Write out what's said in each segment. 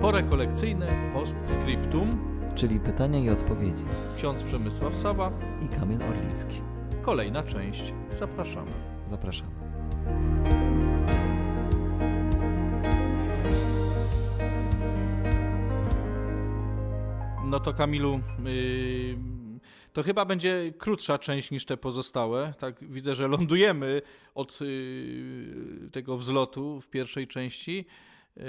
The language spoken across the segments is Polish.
Porekolekcyjne postscriptum, czyli pytania i odpowiedzi. Ksiądz Przemysław Sawa i Kamil Orlicki. Kolejna część. Zapraszamy. Zapraszamy. No to Kamilu, yy, to chyba będzie krótsza część niż te pozostałe. Tak widzę, że lądujemy od yy, tego wzlotu w pierwszej części. Yy,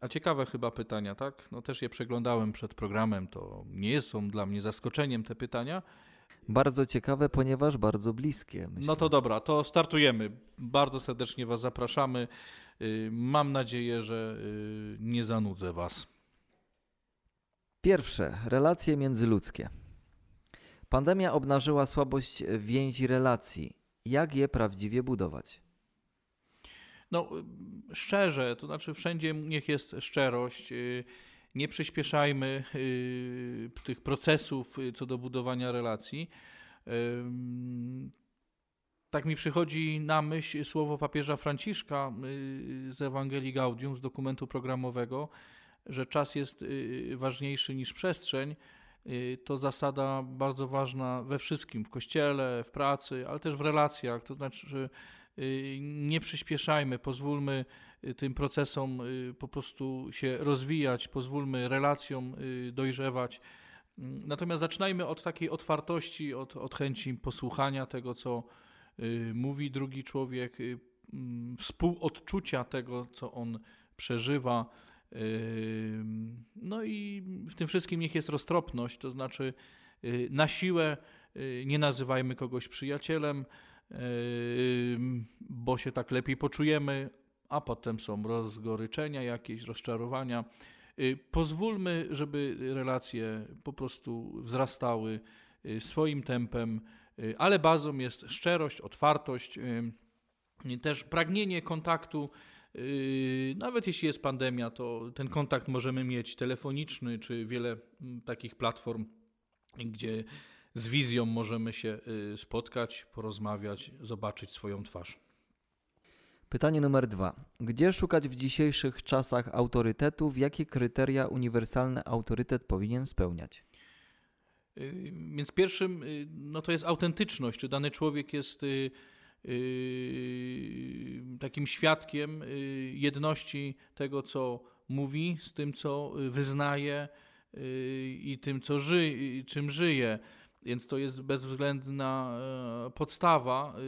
a ciekawe chyba pytania, tak? No też je przeglądałem przed programem, to nie są dla mnie zaskoczeniem te pytania. Bardzo ciekawe, ponieważ bardzo bliskie. Myślę. No to dobra, to startujemy. Bardzo serdecznie Was zapraszamy. Y, mam nadzieję, że y, nie zanudzę Was. Pierwsze, relacje międzyludzkie. Pandemia obnażyła słabość więzi relacji. Jak je prawdziwie budować? no, szczerze, to znaczy wszędzie niech jest szczerość. Y, nie przyspieszajmy y, tych procesów y, co do budowania relacji. Tak mi przychodzi na myśl słowo papieża Franciszka z Ewangelii Gaudium, z dokumentu programowego, że czas jest ważniejszy niż przestrzeń. To zasada bardzo ważna we wszystkim, w kościele, w pracy, ale też w relacjach. To znaczy, Y, nie przyspieszajmy, pozwólmy y, tym procesom y, po prostu się rozwijać, pozwólmy relacjom dojrzewać. Mm, natomiast zaczynajmy od takiej otwartości, od, od chęci posłuchania tego, co mówi drugi człowiek, mm, współodczucia tego, co on przeżywa. No i w tym wszystkim niech jest roztropność, to znaczy na siłę nie nazywajmy kogoś przyjacielem, bo się tak lepiej poczujemy, a potem są rozgoryczenia, jakieś rozczarowania. Y, pozwólmy, żeby relacje po prostu wzrastały y, swoim tempem, y, ale bazą jest szczerość, otwartość, też pragnienie kontaktu. Nawet jeśli jest pandemia, to ten kontakt możemy mieć telefoniczny czy wiele mm, takich platform, gdzie z wizją możemy się y, spotkać, porozmawiać, zobaczyć swoją twarz. Pytanie numer dwa. Gdzie szukać w dzisiejszych czasach autorytetów? Jakie kryteria uniwersalny autorytet powinien spełniać? Y, więc pierwszym y, no to jest autentyczność. Czy dany człowiek jest takim świadkiem jedności tego, co mówi, z tym, co wyznaje i tym, co ży czym żyje. Więc to jest bezwzględna e, podstawa e,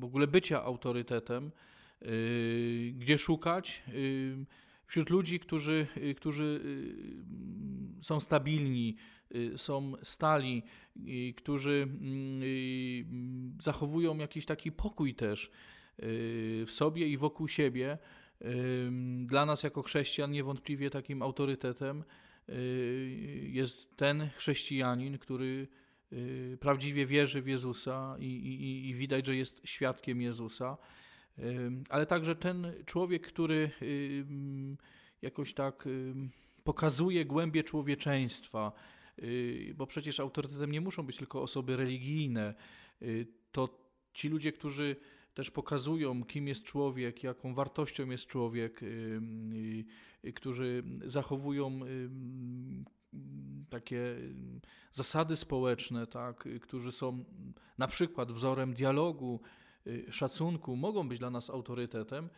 w ogóle bycia autorytetem, e, gdzie szukać wśród ludzi, którzy, którzy są stabilni, są stali, którzy zachowują jakiś taki pokój też w sobie i wokół siebie. Dla nas, jako chrześcijan, niewątpliwie takim autorytetem jest ten chrześcijanin, który Y, prawdziwie wierzy w Jezusa i, i, i widać, że jest świadkiem Jezusa, ale także ten człowiek, który jakoś tak pokazuje głębie człowieczeństwa, y, bo przecież autorytetem nie muszą być tylko osoby religijne. Y, to ci ludzie, którzy też pokazują, kim jest człowiek, jaką wartością jest człowiek, którzy zachowują takie y, zasady społeczne, tak, y, którzy są na przykład wzorem dialogu, y, szacunku, mogą być dla nas autorytetem,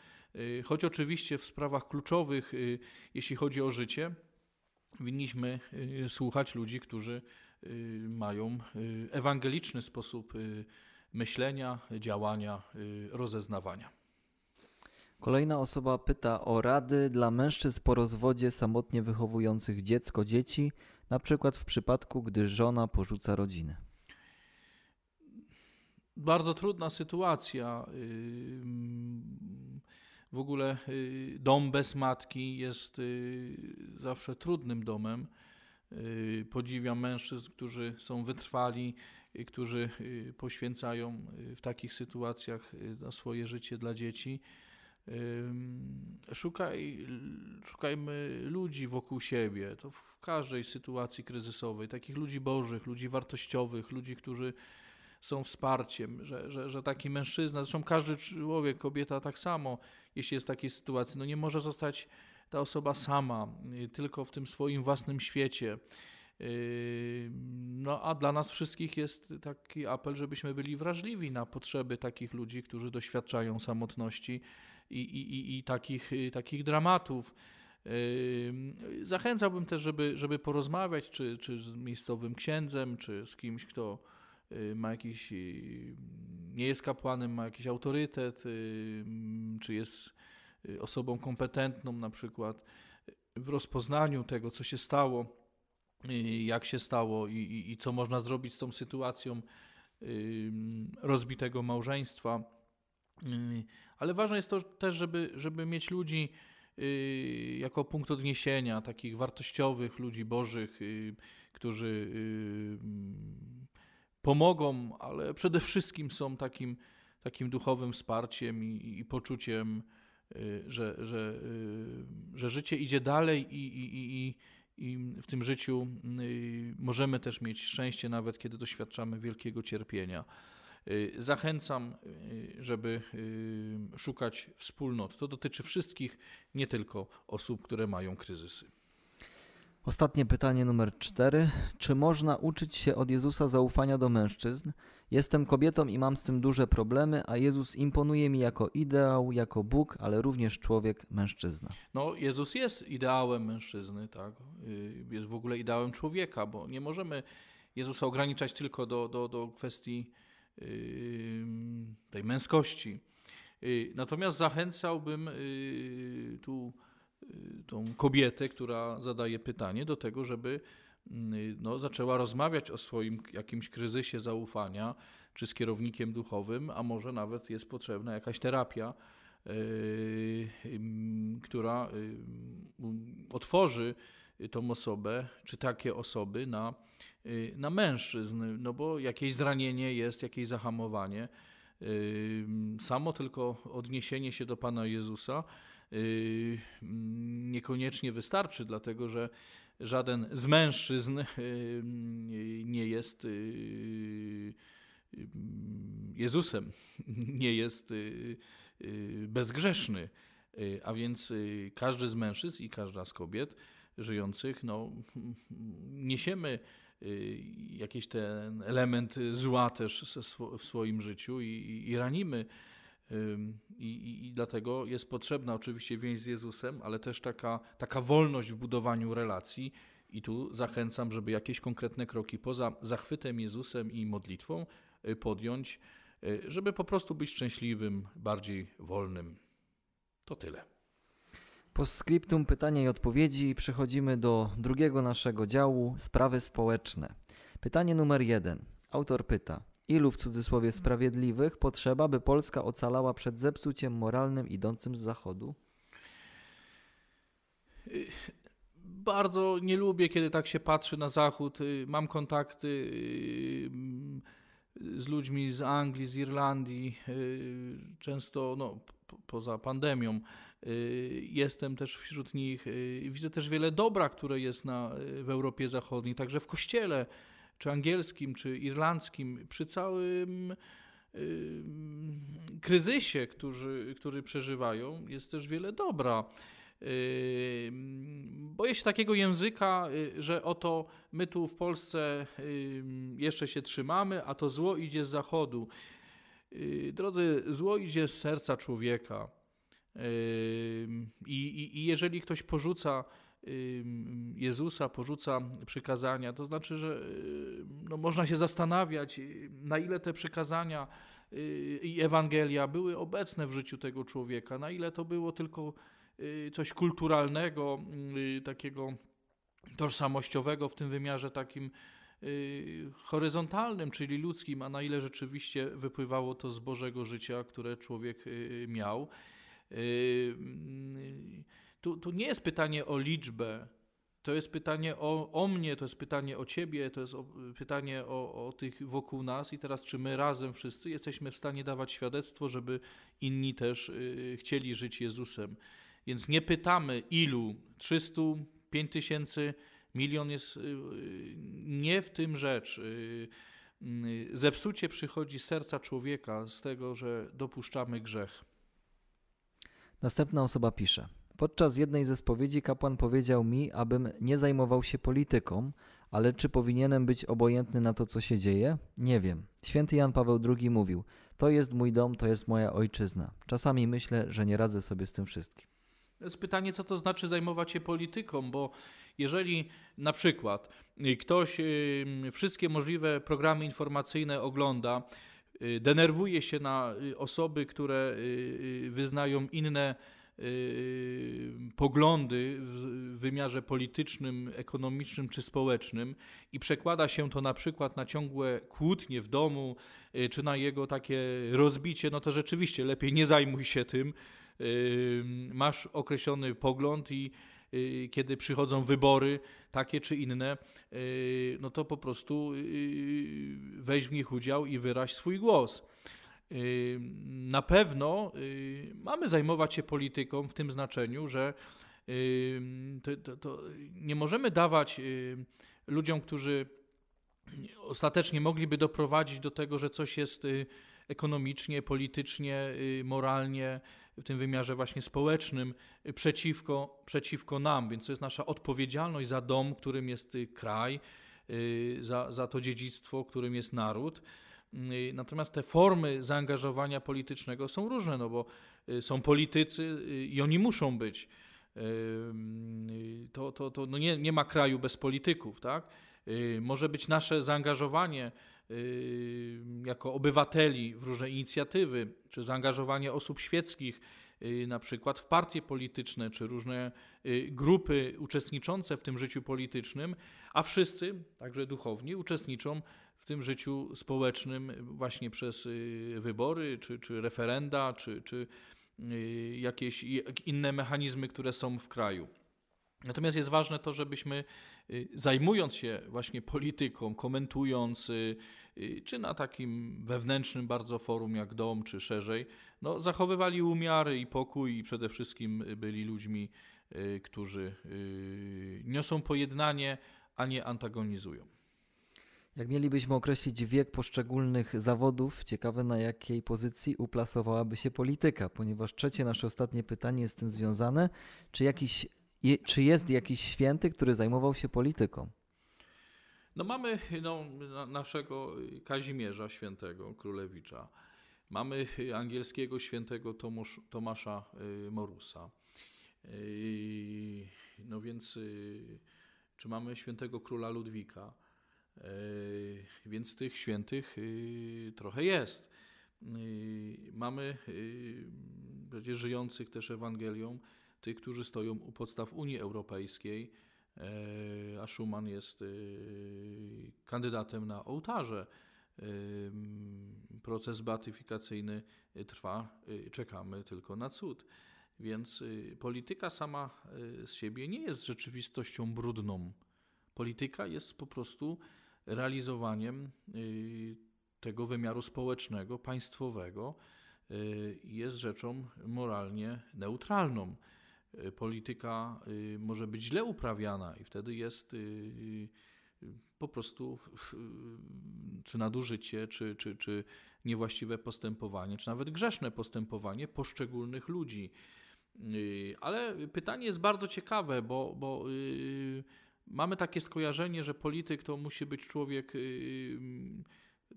choć oczywiście w sprawach kluczowych, jeśli chodzi o życie, winniśmy słuchać ludzi, którzy mają ewangeliczny sposób myślenia, działania, rozeznawania. Kolejna osoba pyta o rady dla mężczyzn po rozwodzie samotnie wychowujących dziecko, dzieci na przykład w przypadku, gdy żona porzuca rodzinę? Bardzo trudna sytuacja. W ogóle y, dom bez matki jest y, zawsze trudnym domem. Y, podziwiam mężczyzn, którzy są wytrwali, którzy poświęcają w takich sytuacjach swoje życie dla dzieci. Szukaj, szukajmy ludzi wokół siebie, to w każdej sytuacji kryzysowej, takich ludzi bożych, ludzi wartościowych, ludzi, którzy są wsparciem, że, że, że taki mężczyzna, zresztą każdy człowiek, kobieta tak samo, jeśli jest w takiej sytuacji, no nie może zostać ta osoba sama, y, tylko w tym swoim własnym świecie. Y, no, a dla nas wszystkich jest taki apel, żebyśmy byli wrażliwi na potrzeby takich ludzi, którzy doświadczają samotności, i, i, i takich, y, takich dramatów. Zachęcałbym też, żeby, żeby porozmawiać czy, czy z miejscowym księdzem, czy z kimś, kto y, ma jakiś, y, nie jest kapłanem, ma jakiś autorytet, czy jest osobą kompetentną na przykład w rozpoznaniu tego, co się stało, jak się stało i, i, i co można zrobić z tą sytuacją rozbitego małżeństwa. Yy, ale ważne jest to też, żeby, żeby mieć ludzi yy, jako punkt odniesienia, takich wartościowych ludzi bożych, yy, którzy pomogą, ale przede wszystkim są takim, takim duchowym wsparciem i, i poczuciem, że, że, że życie idzie dalej i, i, i, i w tym życiu możemy też mieć szczęście, nawet kiedy doświadczamy wielkiego cierpienia. Y, zachęcam, y, żeby y, szukać wspólnot. To dotyczy wszystkich, nie tylko osób, które mają kryzysy. Ostatnie pytanie numer cztery. Czy można uczyć się od Jezusa zaufania do mężczyzn? Jestem kobietą i mam z tym duże problemy, a Jezus imponuje mi jako ideał, jako Bóg, ale również człowiek, mężczyzna. No, Jezus jest ideałem mężczyzny, tak? Jest w ogóle ideałem człowieka, bo nie możemy Jezusa ograniczać tylko do, do, do kwestii Y, tej męskości. Y, natomiast zachęcałbym y, tu tą kobietę, która zadaje pytanie, do tego, żeby no, zaczęła rozmawiać o swoim jakimś kryzysie zaufania, czy z kierownikiem duchowym, a może nawet jest potrzebna jakaś terapia, która otworzy Y, tą osobę czy takie osoby na, y, na mężczyzn, no bo jakieś zranienie jest, jakieś zahamowanie. Y, samo tylko odniesienie się do Pana Jezusa mm, niekoniecznie wystarczy, dlatego że żaden z mężczyzn nie jest Jezusem, nie jest bezgrzeszny. A więc każdy z mężczyzn i każda z kobiet żyjących, no, niesiemy y, jakiś ten element zła też w swoim życiu i, i ranimy. I, I, dlatego jest potrzebna oczywiście więź z Jezusem, ale też taka, taka wolność w budowaniu relacji. I tu zachęcam, żeby jakieś konkretne kroki poza zachwytem Jezusem i modlitwą y, podjąć, y, żeby po prostu być szczęśliwym, bardziej wolnym. To tyle. Po skryptum pytania i odpowiedzi przechodzimy do drugiego naszego działu sprawy społeczne. Pytanie numer jeden. Autor pyta: Ilu w cudzysłowie sprawiedliwych potrzeba, by Polska ocalała przed zepsuciem moralnym idącym z zachodu? Bardzo nie lubię, kiedy tak się patrzy na zachód. Mam kontakty y, z ludźmi z Anglii, z Irlandii, y, często no, poza pandemią Y, jestem też wśród nich. Y, widzę też wiele dobra, które jest na, y, w Europie Zachodniej, także w kościele, czy angielskim, czy irlandzkim, przy całym kryzysie, który, który przeżywają, jest też wiele dobra. Boję się takiego języka, że oto my tu w Polsce jeszcze się trzymamy, a to zło idzie z zachodu. Drodzy, zło idzie z serca człowieka. I, i, i jeżeli ktoś porzuca Jezusa, porzuca przykazania, to znaczy, że no, można się zastanawiać, na ile te przykazania y, i Ewangelia były obecne w życiu tego człowieka, na ile to było tylko y, coś kulturalnego, y, takiego tożsamościowego w tym wymiarze takim horyzontalnym, czyli ludzkim, a na ile rzeczywiście wypływało to z Bożego życia, które człowiek miał. Tu, tu nie jest pytanie o liczbę, to jest pytanie o, o mnie, to jest pytanie o ciebie, to jest o, pytanie o, o tych wokół nas i teraz czy my razem wszyscy jesteśmy w stanie dawać świadectwo, żeby inni też y, chcieli żyć Jezusem. Więc nie pytamy ilu, 300, 5000, milion jest y, y, nie w tym rzecz. Zepsucie przychodzi z serca człowieka z tego, że dopuszczamy grzech. Następna osoba pisze. Podczas jednej ze spowiedzi kapłan powiedział mi, abym nie zajmował się polityką, ale czy powinienem być obojętny na to, co się dzieje? Nie wiem. Święty Jan Paweł II mówił: To jest mój dom, to jest moja ojczyzna. Czasami myślę, że nie radzę sobie z tym wszystkim. Jest pytanie, co to znaczy zajmować się polityką, bo jeżeli na przykład ktoś wszystkie możliwe programy informacyjne ogląda, Y, denerwuje się na y, osoby, które y, wyznają inne poglądy w wymiarze politycznym, ekonomicznym czy społecznym i przekłada się to na przykład na ciągłe kłótnie w domu czy na jego takie rozbicie, no to rzeczywiście lepiej nie zajmuj się tym. Masz określony pogląd i Y, kiedy przychodzą wybory takie czy inne, y, no to po prostu y, weź w nich udział i wyraź swój głos. Na pewno mamy zajmować się polityką w tym znaczeniu, że to, to, to nie możemy dawać ludziom, którzy ostatecznie mogliby doprowadzić do tego, że coś jest ekonomicznie, politycznie, moralnie w tym wymiarze właśnie społecznym y, przeciwko, przeciwko nam. Więc to jest nasza odpowiedzialność za dom, którym jest y, kraj, y, za, za to dziedzictwo, którym jest naród. Natomiast te formy zaangażowania politycznego są różne, no bo są politycy i oni muszą być. To, to, to no nie, nie ma kraju bez polityków, tak? Może być nasze zaangażowanie Yy, jako obywateli w różne inicjatywy, czy zaangażowanie osób świeckich, yy, na przykład w partie polityczne, czy różne yy, grupy uczestniczące w tym życiu politycznym, a wszyscy, także duchowni, uczestniczą w tym życiu społecznym właśnie przez wybory, czy, czy referenda, czy, czy jakieś inne mechanizmy, które są w kraju. Natomiast jest ważne to, żebyśmy Y, zajmując się właśnie polityką, komentując, y, y, czy na takim wewnętrznym bardzo forum jak dom, czy szerzej, no, zachowywali umiary i pokój i przede wszystkim byli ludźmi, którzy niosą pojednanie, a nie antagonizują. Jak mielibyśmy określić wiek poszczególnych zawodów, ciekawe na jakiej pozycji uplasowałaby się polityka, ponieważ trzecie nasze ostatnie pytanie jest z tym związane. Czy jakiś czy jest jakiś święty, który zajmował się polityką? No mamy no, naszego Kazimierza Świętego Królewicza. Mamy angielskiego świętego Tomusz, Tomasza y, Morusa. Y, no więc y, czy mamy świętego króla Ludwika? Więc tych świętych trochę jest. Mamy przecież żyjących też Ewangelią tych, którzy stoją u podstaw Unii Europejskiej, e, a Schuman jest e, kandydatem na ołtarze. E, proces beatyfikacyjny trwa, czekamy tylko na cud. Więc polityka sama z siebie nie jest rzeczywistością brudną. Polityka jest po prostu realizowaniem tego wymiaru społecznego, państwowego, jest rzeczą moralnie neutralną. Y, polityka y, może być źle uprawiana i wtedy jest y, po prostu czy nadużycie, czy, czy, czy niewłaściwe postępowanie, czy nawet grzeszne postępowanie poszczególnych ludzi. Ale pytanie jest bardzo ciekawe, bo, bo mamy takie skojarzenie, że polityk to musi być człowiek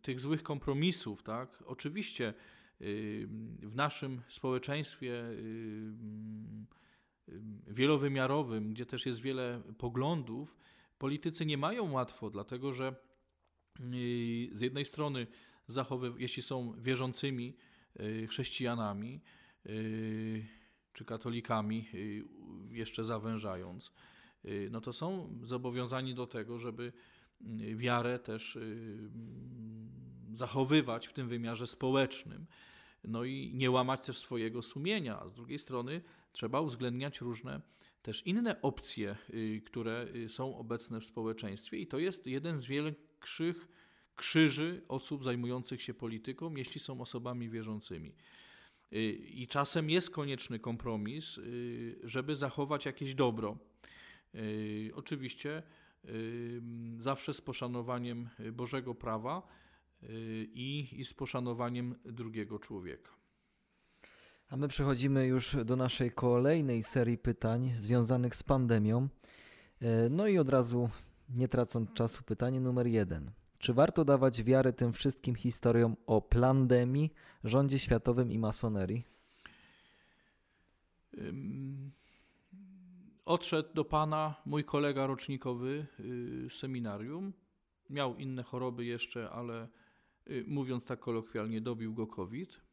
tych złych kompromisów, tak? Oczywiście w naszym społeczeństwie Y, wielowymiarowym, gdzie też jest wiele poglądów, politycy nie mają łatwo, dlatego że y, z jednej strony, jeśli są wierzącymi y, chrześcijanami czy katolikami, jeszcze zawężając, no to są zobowiązani do tego, żeby wiarę też mm, zachowywać w tym wymiarze społecznym. No i nie łamać też swojego sumienia, a z drugiej strony trzeba uwzględniać różne też inne opcje, y, które y, są obecne w społeczeństwie, i to jest jeden z większych krzyży osób zajmujących się polityką, jeśli są osobami wierzącymi. Y, I czasem jest konieczny kompromis, żeby zachować jakieś dobro. Oczywiście zawsze z poszanowaniem Bożego prawa i, z poszanowaniem drugiego człowieka. A my przechodzimy już do naszej kolejnej serii pytań związanych z pandemią. E, no i od razu, nie tracąc czasu, pytanie numer jeden. Czy warto dawać wiarę tym wszystkim historiom o pandemii, rządzie światowym i masonerii? odszedł do pana mój kolega rocznikowy y, z seminarium. Miał inne choroby jeszcze, ale y, mówiąc tak kolokwialnie, dobił go COVID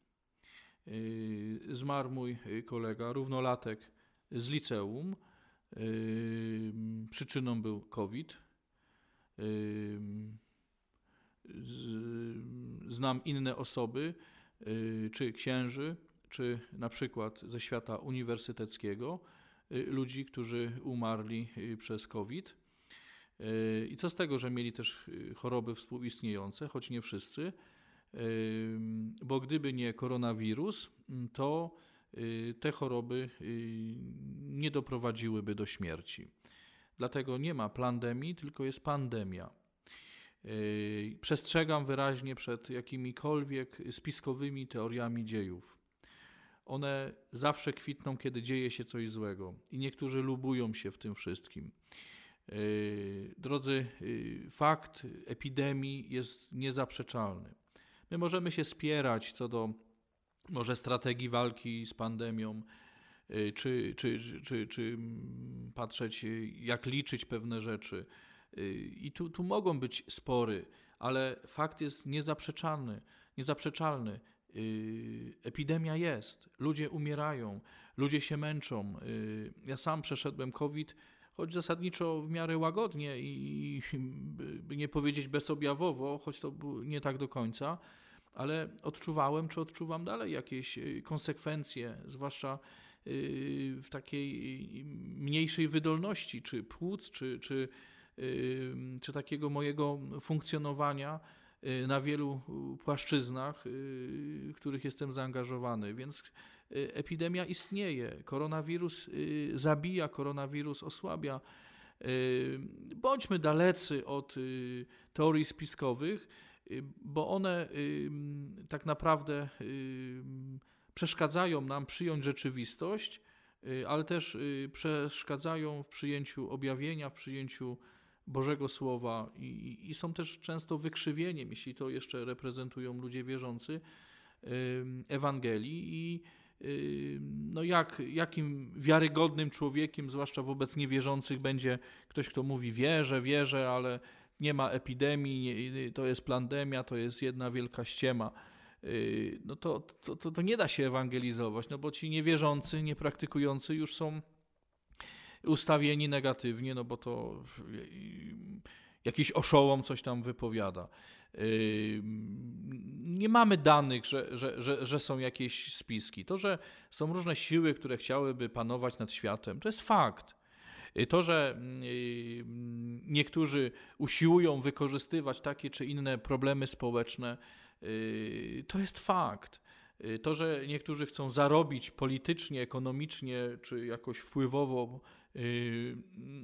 Yy, zmarł mój yy, kolega, równolatek z liceum. Yy, przyczyną był COVID. Znam inne osoby, czy księży, czy na przykład ze świata uniwersyteckiego, ludzi, którzy umarli przez COVID. I co z tego, że mieli też choroby współistniejące, choć nie wszyscy bo gdyby nie koronawirus, mm, to y, te choroby y, nie doprowadziłyby do śmierci. Dlatego nie ma pandemii, tylko jest pandemia. Y, przestrzegam wyraźnie przed jakimikolwiek spiskowymi teoriami dziejów. One zawsze kwitną, kiedy dzieje się coś złego, i niektórzy lubują się w tym wszystkim. Drodzy, fakt epidemii jest niezaprzeczalny. My możemy się spierać co do może strategii walki z pandemią, y, czy, czy, czy, czy, patrzeć, y, jak liczyć pewne rzeczy. Y, I tu, tu mogą być spory, ale fakt jest niezaprzeczalny. niezaprzeczalny. Epidemia jest, ludzie umierają, ludzie się męczą. Ja sam przeszedłem COVID choć zasadniczo w miarę łagodnie i, by nie powiedzieć bezobjawowo, choć to nie tak do końca, ale odczuwałem czy odczuwam dalej jakieś y, konsekwencje, zwłaszcza y, w takiej y, mniejszej wydolności, czy płuc, czy, czy, czy takiego mojego funkcjonowania na wielu płaszczyznach, w których jestem zaangażowany. Więc Y, epidemia istnieje, koronawirus y, zabija, koronawirus osłabia. Y, bądźmy dalecy od teorii spiskowych, bo one tak naprawdę przeszkadzają nam przyjąć rzeczywistość, ale też przeszkadzają w przyjęciu objawienia, w przyjęciu Bożego Słowa i, i są też często wykrzywieniem, jeśli to jeszcze reprezentują ludzie wierzący, Ewangelii i no jak, jakim wiarygodnym człowiekiem, zwłaszcza wobec niewierzących, będzie ktoś, kto mówi wierzę, wierzę, ale nie ma epidemii, nie, to jest pandemia, to jest jedna wielka ściema. Yy, no to, to, to, to nie da się ewangelizować, no bo ci niewierzący, niepraktykujący już są ustawieni negatywnie, no bo to yy, jakiś oszołom coś tam wypowiada. Nie mamy danych, że, że, że, że, są jakieś spiski. To, że są różne siły, które chciałyby panować nad światem, to jest fakt. Y, to, że mm, y, niektórzy usiłują wykorzystywać takie czy inne problemy społeczne, y, to jest fakt. To, że niektórzy chcą zarobić politycznie, ekonomicznie czy jakoś wpływowo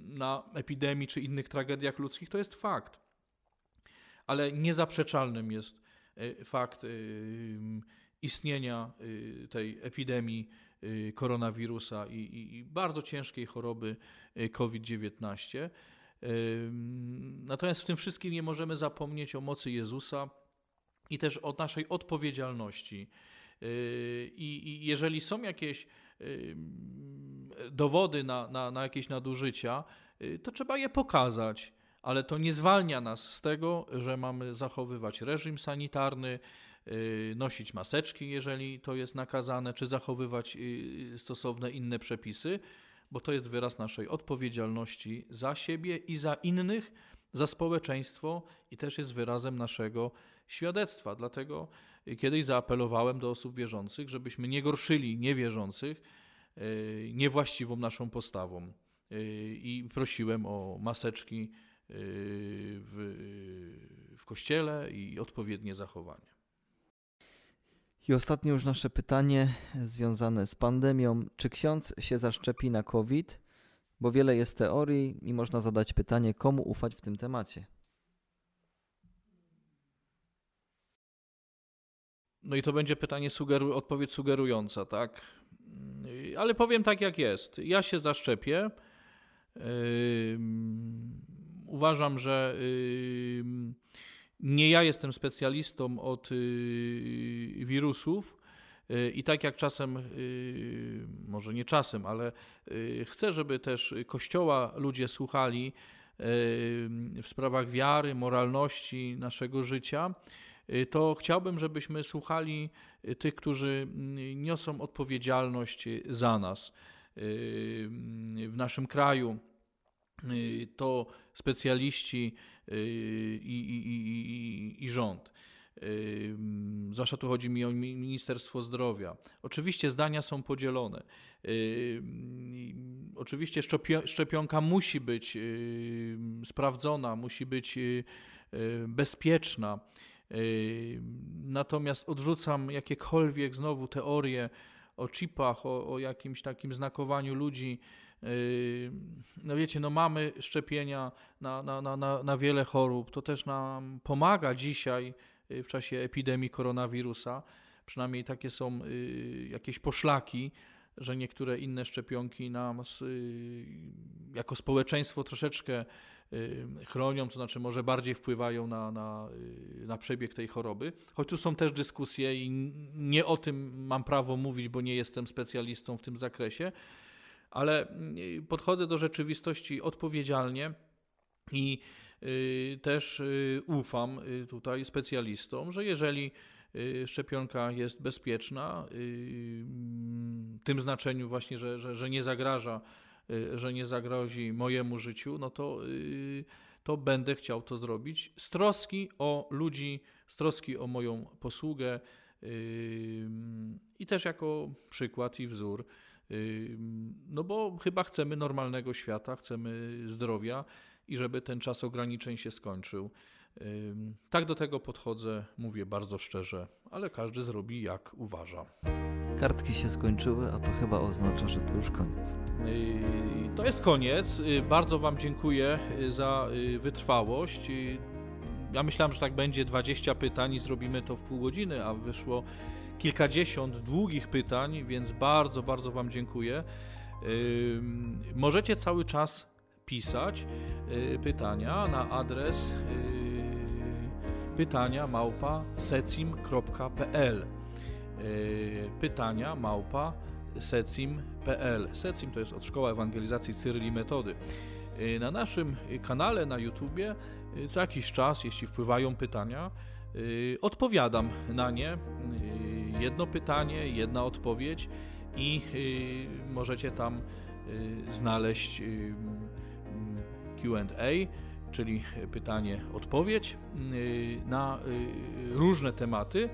na epidemii czy innych tragediach ludzkich, to jest fakt ale niezaprzeczalnym jest e, fakt e, istnienia e, tej epidemii koronawirusa i, bardzo ciężkiej choroby COVID-19. Natomiast w tym wszystkim nie możemy zapomnieć o mocy Jezusa i też o naszej odpowiedzialności. I, i jeżeli są jakieś dowody na, na, na jakieś nadużycia, to trzeba je pokazać ale to nie zwalnia nas z tego, że mamy zachowywać reżim sanitarny, y, nosić maseczki, jeżeli to jest nakazane, czy zachowywać y, stosowne inne przepisy, bo to jest wyraz naszej odpowiedzialności za siebie i za innych, za społeczeństwo i też jest wyrazem naszego świadectwa. Dlatego y, kiedyś zaapelowałem do osób wierzących, żebyśmy nie gorszyli niewierzących niewłaściwą naszą postawą i prosiłem o maseczki Y, w, w kościele i odpowiednie zachowanie. I ostatnie już nasze pytanie związane z pandemią. Czy ksiądz się zaszczepi na COVID? Bo wiele jest teorii i można zadać pytanie, komu ufać w tym temacie. No i to będzie pytanie, sugeru, odpowiedź sugerująca, tak? Y, ale powiem tak, jak jest. Ja się zaszczepię. Yy uważam, że nie ja jestem specjalistą od y, wirusów. Y, I tak jak czasem, y, może nie czasem, ale chcę, żeby też kościoła ludzie słuchali w sprawach wiary, moralności naszego życia, to chciałbym, żebyśmy słuchali tych, którzy niosą odpowiedzialność za nas w naszym kraju Y, to specjaliści y, i, i, i, i rząd. Zwłaszcza tu chodzi mi o Ministerstwo Zdrowia. Oczywiście zdania są podzielone. Oczywiście szczepionka musi być sprawdzona, musi być y, bezpieczna. Natomiast odrzucam jakiekolwiek znowu teorie o chipach, o, o jakimś takim znakowaniu ludzi no wiecie, no mamy szczepienia na, na, na, na wiele chorób. To też nam pomaga dzisiaj y, w czasie epidemii koronawirusa. Przynajmniej takie są y, jakieś poszlaki, że niektóre inne szczepionki nam y, jako społeczeństwo troszeczkę chronią, to znaczy może bardziej wpływają na, na, na przebieg tej choroby. Choć tu są też dyskusje i nie o tym mam prawo mówić, bo nie jestem specjalistą w tym zakresie ale mm, podchodzę do rzeczywistości odpowiedzialnie i y, też y, ufam y, tutaj specjalistom, że jeżeli szczepionka jest bezpieczna, w mm, tym znaczeniu właśnie, że, że, że nie zagraża, że nie zagrozi mojemu życiu, no to, to będę chciał to zrobić z troski o ludzi, z troski o moją posługę i też jako przykład i wzór no bo chyba chcemy normalnego świata, chcemy zdrowia i żeby ten czas ograniczeń się skończył. Tak do tego podchodzę, mówię bardzo szczerze, ale każdy zrobi jak uważa. Kartki się skończyły, a to chyba oznacza, że to już koniec. Yy, to jest koniec. Yy, bardzo Wam dziękuję yy, za wytrwałość. Ja myślałem, że tak będzie 20 pytań i zrobimy to w pół godziny, a wyszło kilkadziesiąt długich pytań, więc bardzo, bardzo Wam dziękuję. Możecie cały czas pisać y, pytania na adres y, pytania małpa secim.pl y, pytania małpa secim.pl Secim to jest od Szkoła Ewangelizacji Cyryli Metody. Na naszym kanale na YouTubie co jakiś czas, jeśli wpływają pytania, odpowiadam na nie Jedno pytanie, jedna odpowiedź i y, możecie tam y, znaleźć y, mm, mm, QA, czyli pytanie, odpowiedź na różne tematy,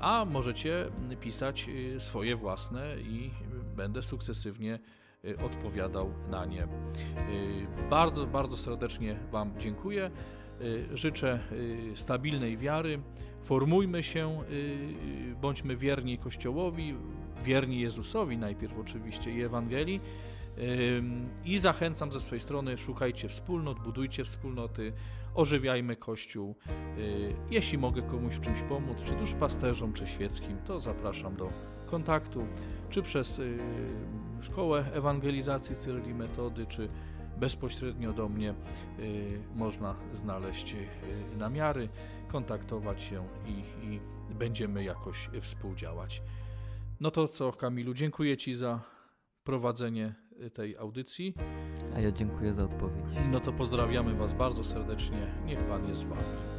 a możecie pisać swoje własne i będę sukcesywnie odpowiadał na nie. Bardzo, bardzo serdecznie Wam dziękuję. Życzę stabilnej wiary Formujmy się, y, y, bądźmy wierni Kościołowi, wierni Jezusowi najpierw oczywiście i Ewangelii. I zachęcam ze swojej strony, szukajcie wspólnot, budujcie wspólnoty, ożywiajmy Kościół. Y, jeśli mogę komuś w czymś pomóc, czy duszpasterzom, czy świeckim, to zapraszam do kontaktu, czy przez Szkołę Ewangelizacji Cyryli Metody, czy bezpośrednio do mnie można znaleźć namiary kontaktować się i, i będziemy jakoś współdziałać. No to co, Kamilu, dziękuję Ci za prowadzenie y, tej audycji. A ja dziękuję za odpowiedź. No to pozdrawiamy Was bardzo serdecznie. Niech Pan jest z Wami.